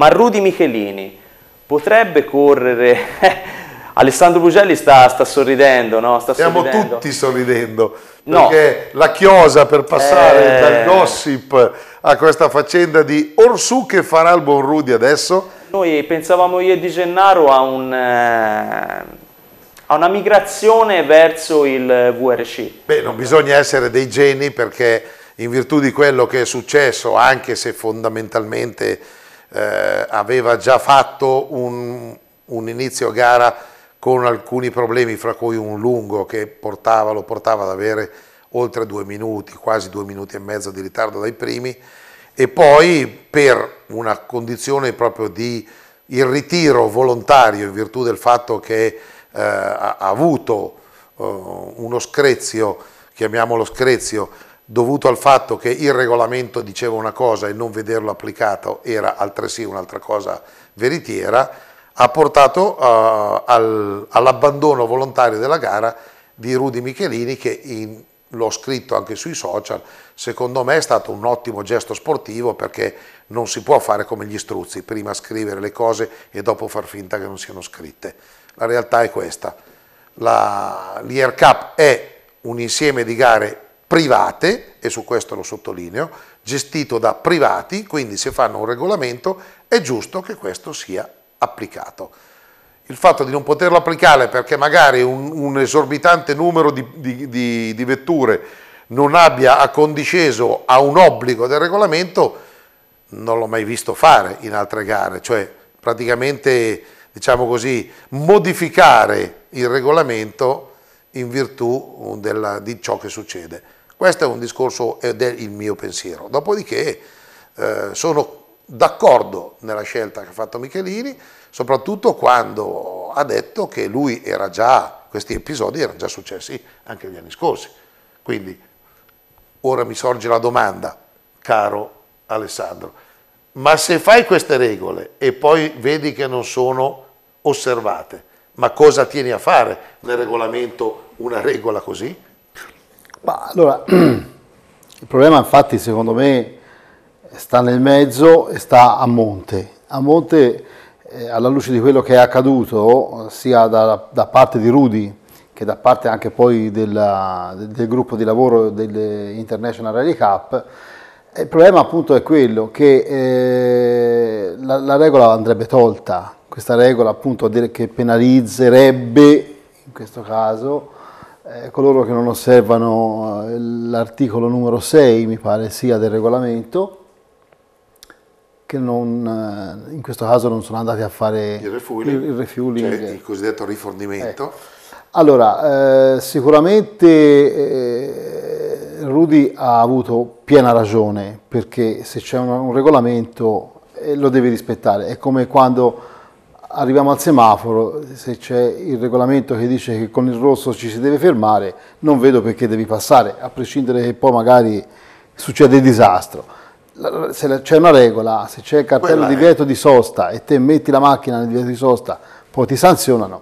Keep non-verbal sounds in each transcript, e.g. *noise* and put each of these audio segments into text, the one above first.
ma Rudy Michelini potrebbe correre... *laughs* Alessandro Bugelli sta, sta sorridendo, no? Sta Stiamo sorridendo. tutti sorridendo, perché no. la chiosa per passare eh... dal gossip a questa faccenda di Orsù che farà il buon Rudy adesso. Noi pensavamo io e Di Gennaro a, un, eh, a una migrazione verso il VRC. Beh, non bisogna essere dei geni perché in virtù di quello che è successo, anche se fondamentalmente eh, aveva già fatto un, un, inizio gara con alcuni problemi, fra cui un lungo che portava, lo portava ad avere oltre due minuti, quasi due minuti e mezzo di ritardo dai primi, e poi per una condizione proprio di il ritiro volontario in virtù del fatto che eh, ha avuto eh, uno screzio, chiamiamolo screzio, dovuto al fatto che il regolamento diceva una cosa e non vederlo applicato era altresì un'altra cosa veritiera, ha portato uh, al, all'abbandono volontario della gara di Rudy Michelini che in, l'ho scritto anche sui social, secondo me è stato un ottimo gesto sportivo perché non si può fare come gli struzzi, prima scrivere le cose e dopo far finta che non siano scritte. La realtà è questa, la, l'Air Cup è un insieme di gare private, e su questo lo sottolineo, gestito da privati, quindi se fanno un regolamento è giusto che questo sia applicato. Il fatto di non poterlo applicare perché magari un, un esorbitante numero di, di, di, di vetture non abbia accondisceso a un obbligo del regolamento non l'ho mai visto fare in altre gare, cioè praticamente diciamo così, modificare il regolamento in virtù della, di ciò che succede. Questo è un discorso ed è il mio pensiero. Dopodiché eh, sono d'accordo nella scelta che ha fatto Michelini, soprattutto quando ha detto che lui era già, questi episodi erano già successi anche gli anni scorsi. Quindi ora mi sorge la domanda, caro Alessandro, ma se fai queste regole e poi vedi che non sono osservate, ma cosa tieni a fare nel regolamento una regola così? Ma allora, *clears throat* il problema infatti secondo me sta nel mezzo e sta a monte. A monte, eh, alla luce di quello che è accaduto, sia da, da parte di Rudy che da parte anche poi della, del, del, gruppo di lavoro dell'International Rally Cup, eh, il problema appunto è quello che eh, la, la, regola andrebbe tolta, questa regola appunto che penalizzerebbe in questo caso eh, coloro che non osservano eh, l'articolo numero 6, mi pare sia del regolamento, che non, eh, in questo caso non sono andati a fare il refueling, il, refueling. Cioè il cosiddetto rifornimento. Ecco. Allora, eh, sicuramente eh, Rudy ha avuto piena ragione perché se c'è un, un regolamento eh, lo devi rispettare. È come quando arriviamo al semaforo, se c'è il regolamento che dice che con il rosso ci si deve fermare, non vedo perché devi passare, a prescindere che poi magari succede il disastro. Se c'è una regola, se c'è il cartello di vieto di sosta e te metti la macchina nel divieto di sosta, poi ti sanzionano,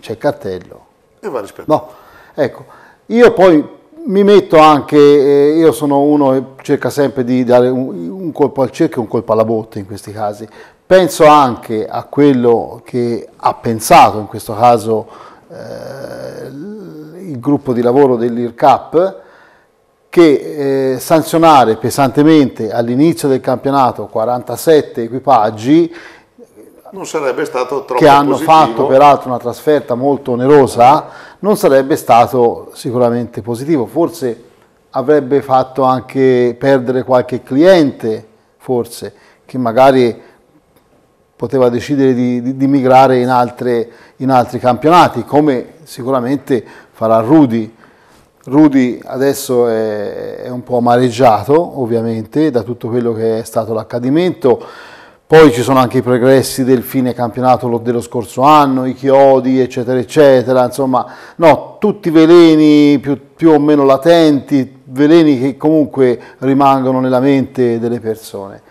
c'è il cartello. E va rispettato. No, ecco, io poi mi metto anche, eh, io sono uno che cerca sempre di dare un, un colpo al cerchio e un colpo alla botte in questi casi, Penso anche a quello che ha pensato in questo caso eh, il gruppo di lavoro dell'IRCAP che eh, sanzionare pesantemente all'inizio del campionato 47 equipaggi non sarebbe stato troppo che hanno positivo. fatto peraltro una trasferta molto onerosa non sarebbe stato sicuramente positivo forse avrebbe fatto anche perdere qualche cliente forse che magari poteva decidere di, di, di migrare in, altre, in, altri campionati, come sicuramente farà Rudy. Rudy adesso è, è un po' amareggiato, ovviamente, da tutto quello che è stato l'accadimento. Poi ci sono anche i progressi del fine campionato dello scorso anno, i chiodi, eccetera, eccetera. Insomma, no, tutti veleni più, più, o meno latenti, veleni che comunque rimangono nella mente delle persone.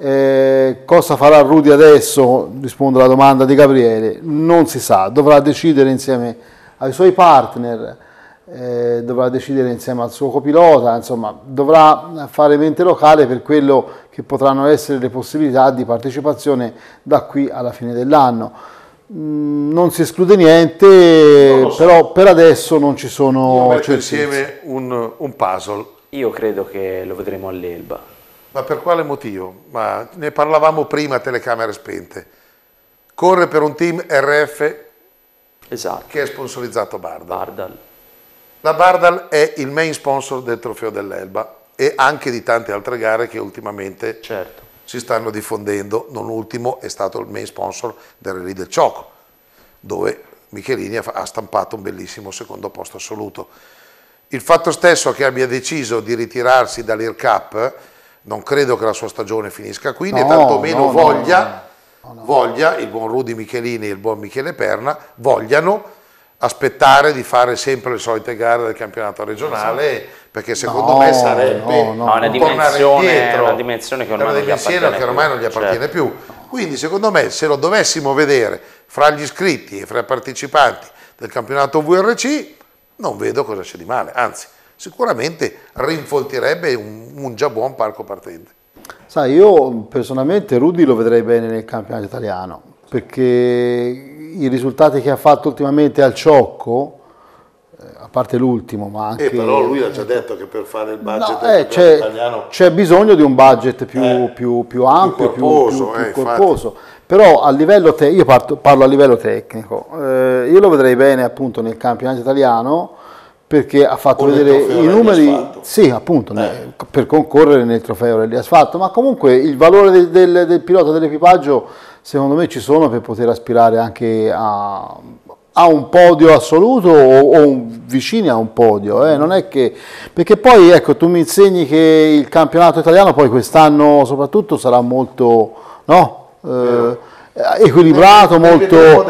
Eh, cosa farà Rudy adesso? Rispondo alla domanda di Gabriele. Non si sa, dovrà decidere insieme ai suoi partner, eh, dovrà decidere insieme al suo copilota, insomma, dovrà fare mente locale per quello che potranno essere le possibilità di partecipazione da qui alla fine dell'anno. Mm, non si esclude niente, so. però per adesso non ci sono certezze. insieme un, un puzzle. Io credo che lo vedremo all'Elba ma per quale motivo? Ma ne parlavamo prima, telecamere spente. Corre per un team RF esatto. che è sponsorizzato Bardal. Bardal. La Bardal è il main sponsor del Trofeo dell'Elba e anche di tante altre gare che ultimamente certo. si stanno diffondendo. Non ultimo è stato il main sponsor del Rally del Cioco, dove Michelini ha stampato un bellissimo secondo posto assoluto. Il fatto stesso che abbia deciso di ritirarsi dall'Air Cup non credo che la sua stagione finisca qui, né no, tantomeno no, voglia, no, voglia, il buon Rudy Michelini e il buon Michele Perna, vogliano aspettare di fare sempre le solite gare del campionato regionale esatto. perché secondo me sarebbe una, dimensione, indietro, una dimensione che ormai, non gli, che ormai non gli appartiene certo. più. Quindi secondo me se lo dovessimo vedere fra gli iscritti e fra i partecipanti del campionato VRC non vedo cosa c'è di male, anzi sicuramente rinfoltirebbe un un già buon parco partente. Sai, io personalmente Rudy lo vedrei bene nel campionato italiano, perché i risultati che ha fatto ultimamente al Ciocco, eh, a parte l'ultimo, ma eh, anche... Eh, però lui ha già detto che per fare il budget no, eh, c'è, italiano... C'è bisogno di un budget più, eh, più, più ampio, più corposo. Più, eh, corposo. Però a livello te- io parto, parlo a livello tecnico, io lo vedrei bene appunto nel campionato italiano perché ha fatto Con vedere i numeri, sì appunto, eh. per concorrere nel trofeo Rally Asfalto, ma comunque il valore del, del, del pilota dell'equipaggio secondo me ci sono per poter aspirare anche a, a un podio assoluto o, o un, vicini a un podio, eh? non è che, perché poi ecco tu mi insegni che il campionato italiano poi quest'anno soprattutto sarà molto, no? Eh, eh eh, equilibrato, molto,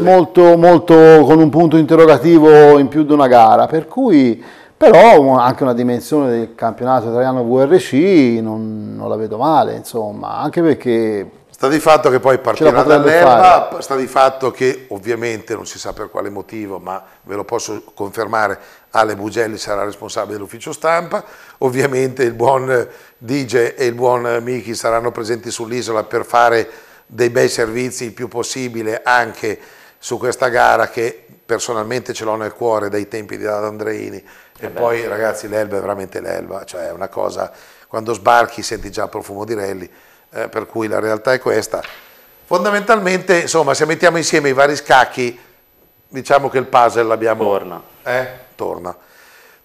molto, molto con un punto interrogativo in più di una gara, per cui però anche una dimensione del campionato italiano VRC non, non la vedo male, insomma, anche perché... Sta di fatto che poi partirà dall'erba, sta di fatto che ovviamente non si sa per quale motivo, ma ve lo posso confermare, Ale Bugelli sarà responsabile dell'ufficio stampa, ovviamente il buon DJ e il buon Miki saranno presenti sull'isola per fare dei bei servizi il più possibile anche su questa gara che personalmente ce l'ho nel cuore dai tempi di Andreini e, e eh poi beh. ragazzi l'Elba è veramente l'Elba, cioè è una cosa, quando sbarchi senti già il profumo di rally, eh, per cui la realtà è questa. Fondamentalmente insomma se mettiamo insieme i vari scacchi diciamo che il puzzle l'abbiamo... Torna. Eh? Torna.